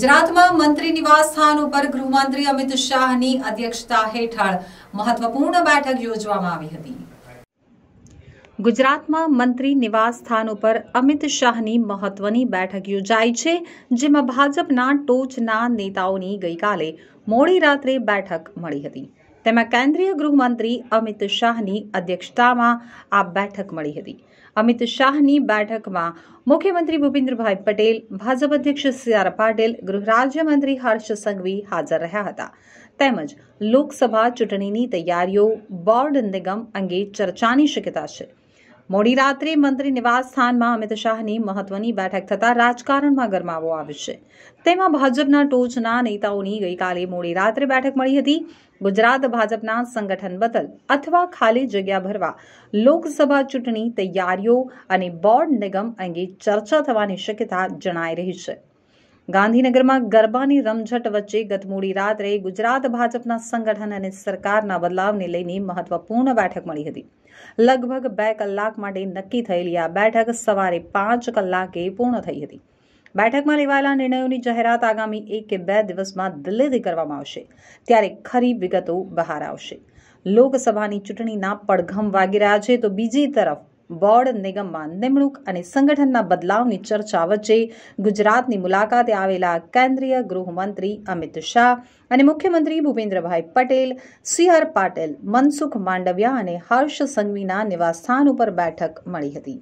ગુજરાતમાં મંત્રી નિવાસ સ્થાન ઉપર ગૃહમંત્રી અમિત શાહની અધ્યક્ષતા હેઠળ મહત્વપૂર્ણ બેઠક યોજવામાં આવી હતી ગુજરાતમાં મંત્રી નિવાસ સ્થાન ઉપર અમિત શાહની મહત્વની બેઠક યોજાઈ છે જેમાં ભાજપના ટોચના નેતાઓની ગઈકાલે મોડી રાત્રે બેઠક મળી હતી તેમાં કેન્દ્રીય ગૃહમંત્રી અમિત શાહની અધ્યક્ષતામાં આ બેઠક મળી હતી અમિત શાહની બેઠકમાં મુખ્યમંત્રી ભૂપેન્દ્રભાઈ પટેલ ભાજપ અધ્યક્ષ સી આર પાટીલ ગૃહ રાજ્યમંત્રી હર્ષ સંઘવી હાજર રહ્યા હતા તેમજ લોકસભા ચૂંટણીની તૈયારીઓ બોર્ડ નિગમ અંગે ચર્ચાની શક્યતા છે મોડી રાત્રે મંત્રી નિવાસ સ્થાનમાં અમિત શાહની મહત્વની બેઠક થતાં રાજકારણમાં ગરમાવો આવ્યો છે તેમાં ભાજપના ટોચના નેતાઓની ગઈકાલે મોડી રાત્રે બેઠક મળી હતી ગુજરાત ભાજપના સંગઠન બદલ અથવા ખાલી જગ્યા ભરવા લોકસભા ચૂંટણી તૈયારીઓ અને બોર્ડ નિગમ અંગે ચર્ચા થવાની શક્યતા જણાઈ રહી છે ગાંધીનગરમાં ગરબાની રમઝટ વચ્ચે ગત મોડી રાત્રે ગુજરાત ભાજપના સંગઠન અને સરકારના બદલાવને લઈને મહત્વપૂર્ણ બેઠક મળી હતી લગભગ બે કલાક માટે નક્કી થયેલી આ બેઠક સવારે પાંચ કલાકે પૂર્ણ થઈ હતી બેઠકમાં લેવાયેલા નિર્ણયોની જાહેરાત આગામી એક કે બે દિવસમાં દિલ્હીથી કરવામાં આવશે ત્યારે ખરી વિગતો બહાર આવશે લોકસભાની ચૂંટણીના પડઘમ વાગી રહ્યા છે તો બીજી તરફ બોર્ડ નિગમમાં નિમણૂક અને સંગઠનના બદલાવની ચર્ચા વચ્ચે ગુજરાતની મુલાકાતે આવેલા કેન્દ્રીય ગૃહમંત્રી અમિત શાહ અને મુખ્યમંત્રી ભૂપેન્દ્રભાઈ પટેલ સી આર પાટેલ મનસુખ માંડવિયા અને હર્ષ સંઘવીના નિવાસસ્થાન ઉપર બેઠક મળી હતી